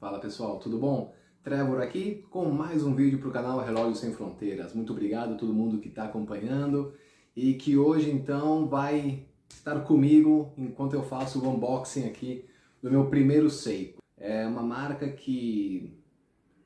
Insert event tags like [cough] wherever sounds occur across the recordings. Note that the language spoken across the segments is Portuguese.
Fala pessoal, tudo bom? Trevor aqui com mais um vídeo para o canal Relógio Sem Fronteiras. Muito obrigado a todo mundo que está acompanhando e que hoje então vai estar comigo enquanto eu faço o unboxing aqui do meu primeiro Seiko. É uma marca que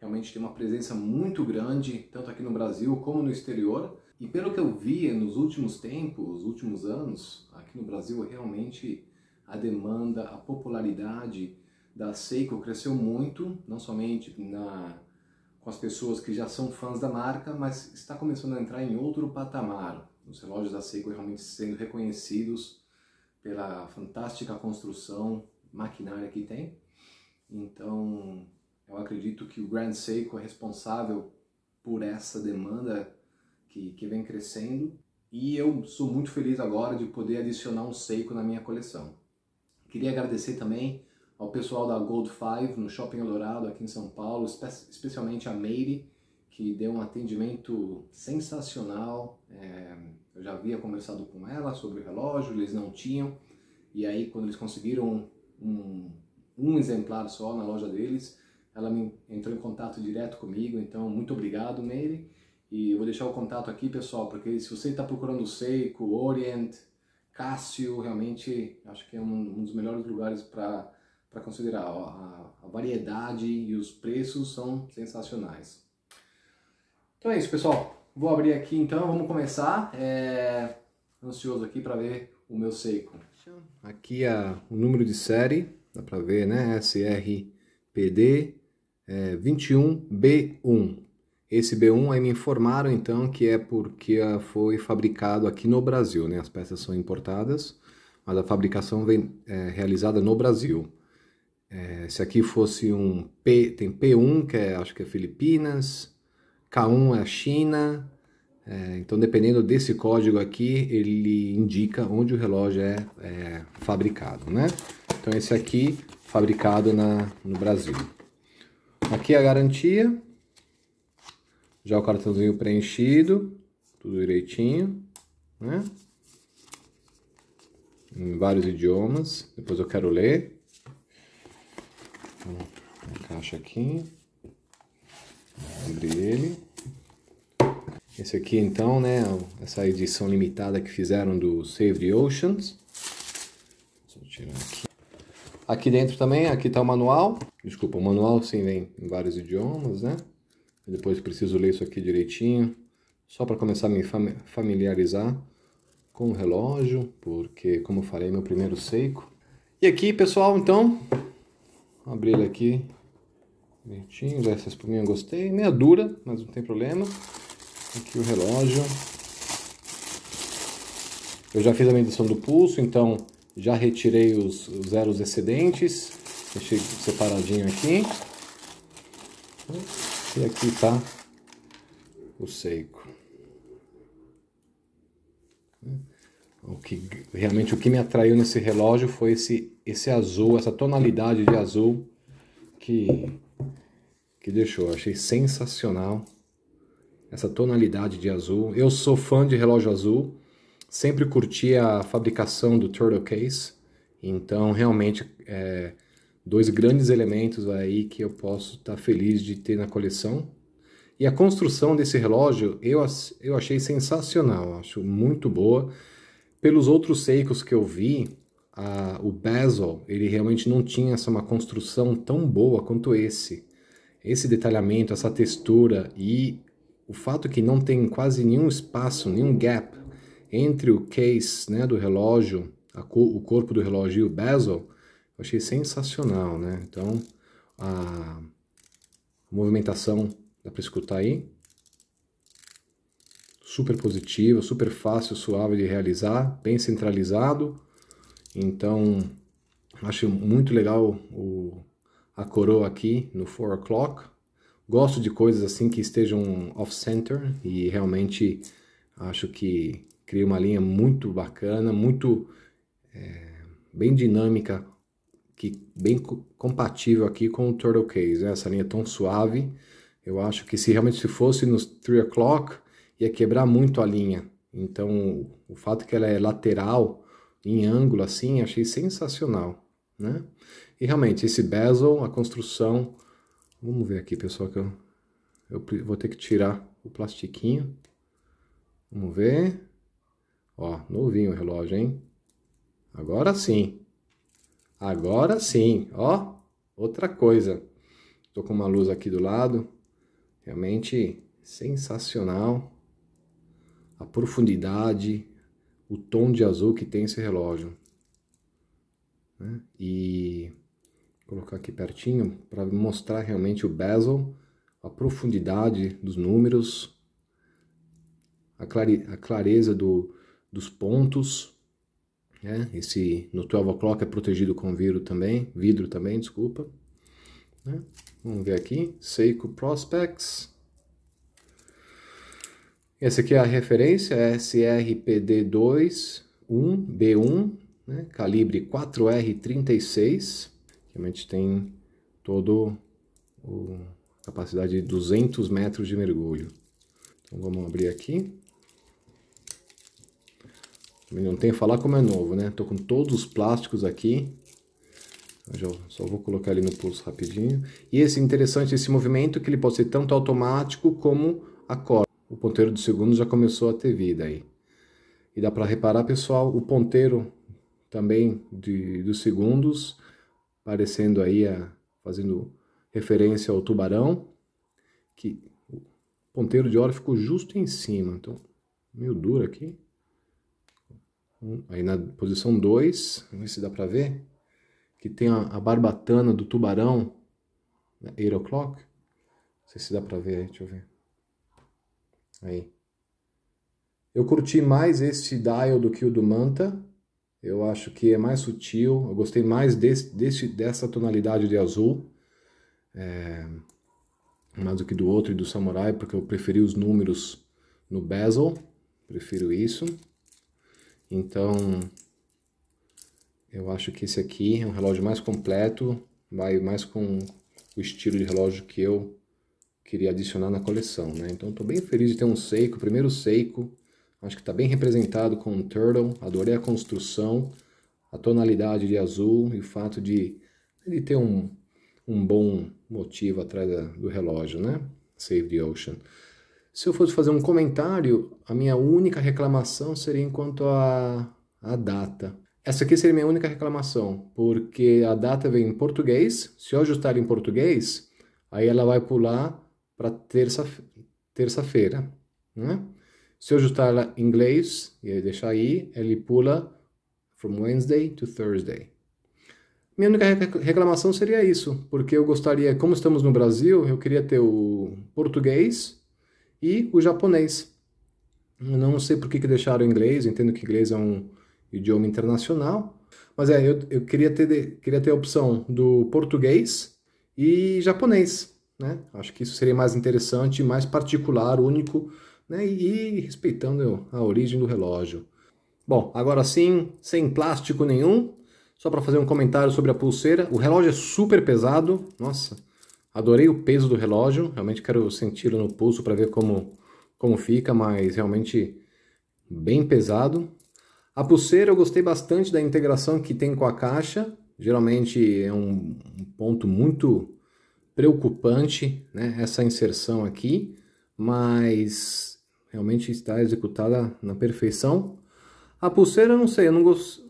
realmente tem uma presença muito grande, tanto aqui no Brasil como no exterior. E pelo que eu via nos últimos tempos, últimos anos, aqui no Brasil realmente a demanda, a popularidade da Seiko cresceu muito, não somente na, com as pessoas que já são fãs da marca, mas está começando a entrar em outro patamar. Os relógios da Seiko realmente sendo reconhecidos pela fantástica construção maquinária que tem. Então, eu acredito que o Grand Seiko é responsável por essa demanda que, que vem crescendo e eu sou muito feliz agora de poder adicionar um Seiko na minha coleção. Queria agradecer também ao pessoal da Gold Five no Shopping Eldorado aqui em São Paulo, espe especialmente a Meire, que deu um atendimento sensacional. É, eu já havia conversado com ela sobre o relógio, eles não tinham, e aí quando eles conseguiram um, um exemplar só na loja deles, ela me, entrou em contato direto comigo, então muito obrigado, Meire. E eu vou deixar o contato aqui, pessoal, porque se você está procurando o Seiko, Orient, Cássio, realmente acho que é um, um dos melhores lugares para para considerar. A, a variedade e os preços são sensacionais. Então é isso, pessoal. Vou abrir aqui então, vamos começar. É... Ansioso aqui para ver o meu Seiko. Aqui a, o número de série, dá para ver, né? SRPD é, 21B1. Esse B1 aí me informaram então que é porque foi fabricado aqui no Brasil, né? As peças são importadas, mas a fabricação vem é, realizada no Brasil. É, se aqui fosse um P, tem P1, que é, acho que é Filipinas, K1 é a China. É, então, dependendo desse código aqui, ele indica onde o relógio é, é fabricado, né? Então, esse aqui, fabricado na, no Brasil. Aqui é a garantia. Já o cartãozinho preenchido, tudo direitinho, né? Em vários idiomas, depois eu quero ler caixa aqui. Abre ele. Esse aqui então, né, essa edição limitada que fizeram do Save the Oceans. Deixa eu tirar aqui. Aqui dentro também, aqui está o manual. Desculpa, o manual sim vem em vários idiomas, né? Eu depois preciso ler isso aqui direitinho, só para começar a me familiarizar com o relógio, porque como eu falei, meu primeiro seiko. E aqui, pessoal, então, abri abrir ele aqui. Bonitinho, usar essa espuminha eu gostei. Meia dura, mas não tem problema. Aqui o relógio. Eu já fiz a medição do pulso, então já retirei os, os zeros excedentes. Deixei separadinho aqui. E aqui tá o Seiko. O que, realmente o que me atraiu nesse relógio foi esse esse azul, essa tonalidade de azul que, que deixou. achei sensacional essa tonalidade de azul. Eu sou fã de relógio azul, sempre curti a fabricação do Turtle Case, então realmente é, dois grandes elementos aí que eu posso estar tá feliz de ter na coleção. E a construção desse relógio eu, eu achei sensacional, acho muito boa. Pelos outros seikos que eu vi, a, ah, o bezel ele realmente não tinha essa uma construção tão boa quanto esse. Esse detalhamento, essa textura e o fato que não tem quase nenhum espaço, nenhum gap entre o case né, do relógio, o corpo do relógio e o bezel, eu achei sensacional, né? Então, a movimentação dá para escutar aí. Super positiva, super fácil, suave de realizar, bem centralizado. Então, acho muito legal o, a coroa aqui no 4 o'clock. Gosto de coisas assim que estejam off-center e realmente acho que cria uma linha muito bacana, muito é, bem dinâmica, que bem co compatível aqui com o Turtle Case. Né? Essa linha tão suave, eu acho que se realmente se fosse nos 3 o'clock, ia quebrar muito a linha. Então, o fato que ela é lateral em ângulo assim, achei sensacional, né? E realmente, esse bezel, a construção... Vamos ver aqui, pessoal, que eu, eu vou ter que tirar o plastiquinho. Vamos ver. Ó, novinho o relógio, hein? Agora sim. Agora sim, ó. Outra coisa. Tô com uma luz aqui do lado. Realmente sensacional. A profundidade, o tom de azul que tem esse relógio. Né? E Vou colocar aqui pertinho para mostrar realmente o bezel, a profundidade dos números, a, clare, a clareza do, dos pontos. Né? Esse no 12 o'clock é protegido com vidro também, vidro também, desculpa. Né? Vamos ver aqui, Seiko Prospects. Essa aqui é a referência é srpd 21 b 1 né, calibre 4R36, que realmente tem toda a capacidade de 200 metros de mergulho. Então vamos abrir aqui. Também não tem a falar como é novo, né? Tô com todos os plásticos aqui. já só vou colocar ele no pulso rapidinho. E esse interessante esse movimento que ele pode ser tanto automático como a corda o ponteiro do segundo já começou a ter vida aí. E dá para reparar, pessoal, o ponteiro também de, dos segundos, parecendo aí, a, fazendo referência ao tubarão, que o ponteiro de hora ficou justo em cima. Então, meio duro aqui. Aí na posição 2, não sei se dá para ver, que tem a, a barbatana do tubarão, 8 né, o'clock, Não sei se dá para ver aí, deixa eu ver. Aí. Eu curti mais esse dial do que o do Manta. Eu acho que é mais sutil. Eu gostei mais desse, desse dessa tonalidade de azul. É, mais do que do outro e do Samurai, porque eu preferi os números no bezel. Prefiro isso. Então, eu acho que esse aqui é um relógio mais completo. Vai mais com o estilo de relógio que eu queria adicionar na coleção, né? Então estou bem feliz de ter um Seiko, o primeiro Seiko. Acho que está bem representado com o Turtle. Adorei a construção, a tonalidade de azul e o fato de ele ter um, um bom motivo atrás do relógio, né? Save the Ocean. Se eu fosse fazer um comentário, a minha única reclamação seria enquanto a, a data. Essa aqui seria minha única reclamação, porque a data vem em português. Se eu ajustar em português, aí ela vai pular para terça-feira. Terça né? Se eu juntar ela em inglês e deixar aí, ele pula from Wednesday to Thursday. Minha única reclamação seria isso, porque eu gostaria, como estamos no Brasil, eu queria ter o português e o japonês. Eu não sei por que, que deixaram o inglês, entendo que inglês é um idioma internacional, mas é, eu, eu queria, ter, queria ter a opção do português e japonês. Né? Acho que isso seria mais interessante, mais particular, único, né? e respeitando a origem do relógio. Bom, agora sim, sem plástico nenhum, só para fazer um comentário sobre a pulseira. O relógio é super pesado, nossa, adorei o peso do relógio, realmente quero senti-lo no pulso para ver como, como fica, mas realmente bem pesado. A pulseira eu gostei bastante da integração que tem com a caixa, geralmente é um ponto muito preocupante né, essa inserção aqui, mas realmente está executada na perfeição. A pulseira, não sei, eu não gosto...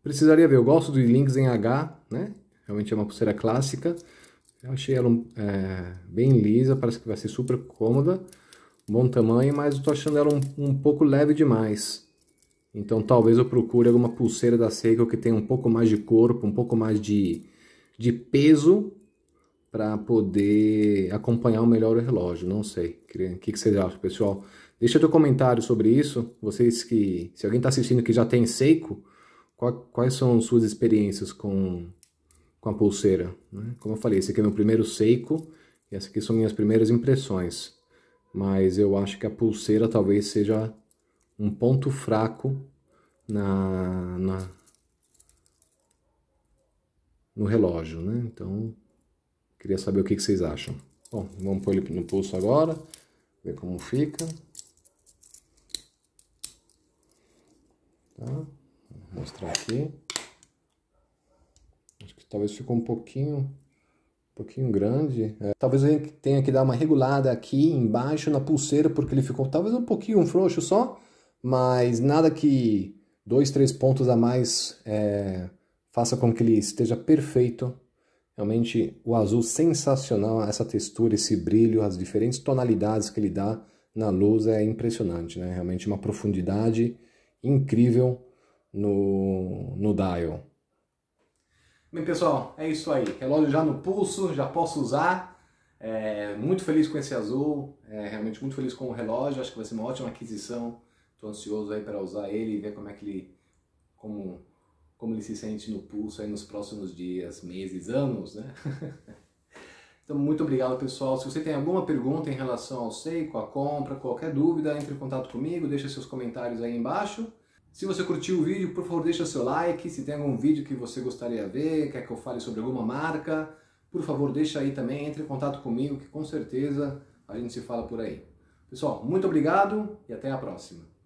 Precisaria ver, eu gosto dos links em H, né? Realmente é uma pulseira clássica. Eu achei ela é, bem lisa, parece que vai ser super cômoda. Bom tamanho, mas eu tô achando ela um, um pouco leve demais. Então talvez eu procure alguma pulseira da Seiko que tenha um pouco mais de corpo, um pouco mais de, de peso para poder acompanhar melhor o relógio. Não sei. O que, que vocês acham, pessoal? Deixa teu comentário sobre isso. Vocês que. Se alguém está assistindo que já tem Seiko, qual, quais são suas experiências com, com a pulseira? Né? Como eu falei, esse aqui é meu primeiro Seiko e essas aqui são minhas primeiras impressões. Mas eu acho que a pulseira talvez seja um ponto fraco na, na no relógio, né? Então, Queria saber o que, vocês acham. Bom, vamos pôr ele no pulso agora, ver como fica. Tá? Vou mostrar aqui. Acho que talvez ficou um pouquinho um pouquinho grande. É. Talvez eu tenha que dar uma regulada aqui embaixo na pulseira, porque ele ficou talvez um pouquinho um frouxo só, mas nada que dois, três pontos a mais é, faça com que ele esteja perfeito Realmente o azul sensacional, essa textura, esse brilho, as diferentes tonalidades que ele dá na luz é impressionante, né? Realmente uma profundidade incrível no, no dial. Bem pessoal, é isso aí. Relógio já no pulso, já posso usar. É, muito feliz com esse azul, é, realmente muito feliz com o relógio. Acho que vai ser uma ótima aquisição. Estou ansioso aí para usar ele e ver como é que ele, como como ele se sente no pulso aí nos próximos dias, meses, anos, né? [laughs] então, muito obrigado, pessoal. Se você tem alguma pergunta em relação ao seco, à compra, qualquer dúvida, entre em contato comigo, deixa seus comentários aí embaixo. Se você curtiu o vídeo, por favor, deixa seu like. Se tem algum vídeo que você gostaria de ver, quer que eu fale sobre alguma marca, por favor, deixa aí também, entre em contato comigo, que com certeza a gente se fala por aí. Pessoal, muito obrigado e até a próxima.